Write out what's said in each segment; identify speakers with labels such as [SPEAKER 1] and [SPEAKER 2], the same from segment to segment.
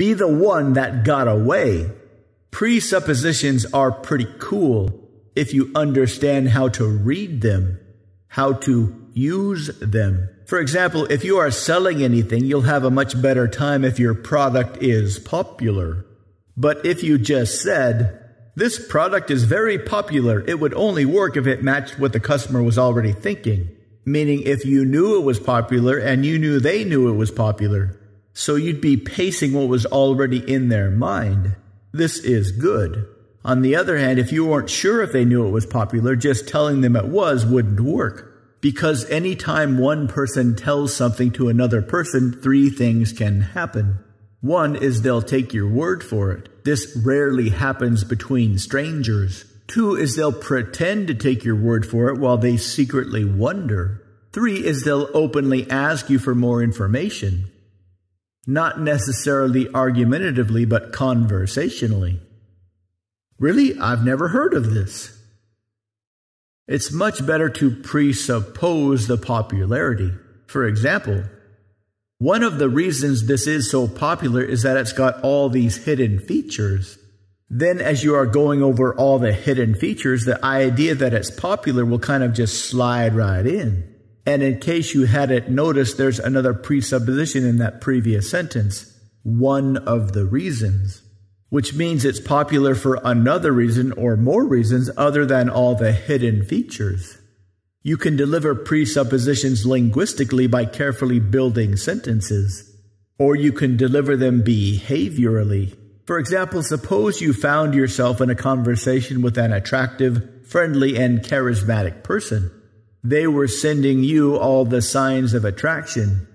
[SPEAKER 1] Be the one that got away. Presuppositions are pretty cool if you understand how to read them, how to use them. For example, if you are selling anything, you'll have a much better time if your product is popular. But if you just said, this product is very popular, it would only work if it matched what the customer was already thinking. Meaning if you knew it was popular and you knew they knew it was popular so you'd be pacing what was already in their mind. This is good. On the other hand, if you weren't sure if they knew it was popular, just telling them it was wouldn't work. Because any time one person tells something to another person, three things can happen. One is they'll take your word for it. This rarely happens between strangers. Two is they'll pretend to take your word for it while they secretly wonder. Three is they'll openly ask you for more information not necessarily argumentatively, but conversationally. Really, I've never heard of this. It's much better to presuppose the popularity. For example, one of the reasons this is so popular is that it's got all these hidden features. Then, as you are going over all the hidden features, the idea that it's popular will kind of just slide right in. And in case you hadn't noticed, there's another presupposition in that previous sentence one of the reasons, which means it's popular for another reason or more reasons other than all the hidden features. You can deliver presuppositions linguistically by carefully building sentences, or you can deliver them behaviorally. For example, suppose you found yourself in a conversation with an attractive, friendly, and charismatic person they were sending you all the signs of attraction.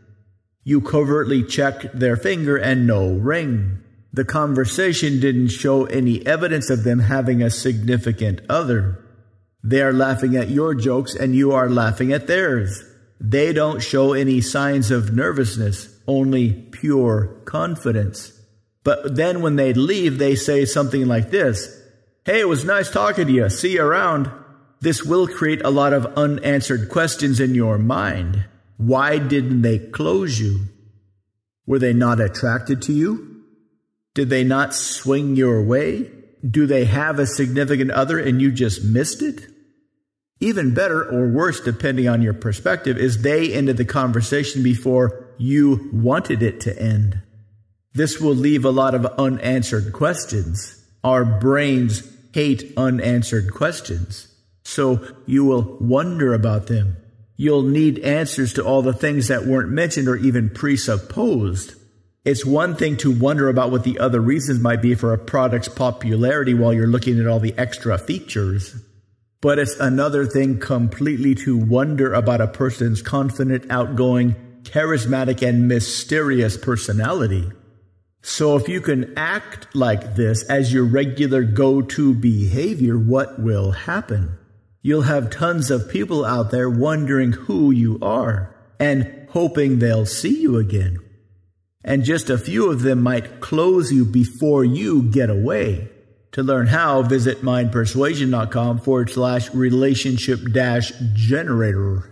[SPEAKER 1] You covertly checked their finger and no ring. The conversation didn't show any evidence of them having a significant other. They are laughing at your jokes and you are laughing at theirs. They don't show any signs of nervousness, only pure confidence. But then when they leave, they say something like this Hey, it was nice talking to you. See you around. This will create a lot of unanswered questions in your mind. Why didn't they close you? Were they not attracted to you? Did they not swing your way? Do they have a significant other and you just missed it? Even better or worse, depending on your perspective, is they ended the conversation before you wanted it to end. This will leave a lot of unanswered questions. Our brains hate unanswered questions. So you will wonder about them. You'll need answers to all the things that weren't mentioned or even presupposed. It's one thing to wonder about what the other reasons might be for a product's popularity while you're looking at all the extra features. But it's another thing completely to wonder about a person's confident, outgoing, charismatic, and mysterious personality. So if you can act like this as your regular go-to behavior, what will happen? You'll have tons of people out there wondering who you are and hoping they'll see you again. And just a few of them might close you before you get away. To learn how, visit mindpersuasion.com forward slash relationship dash generator.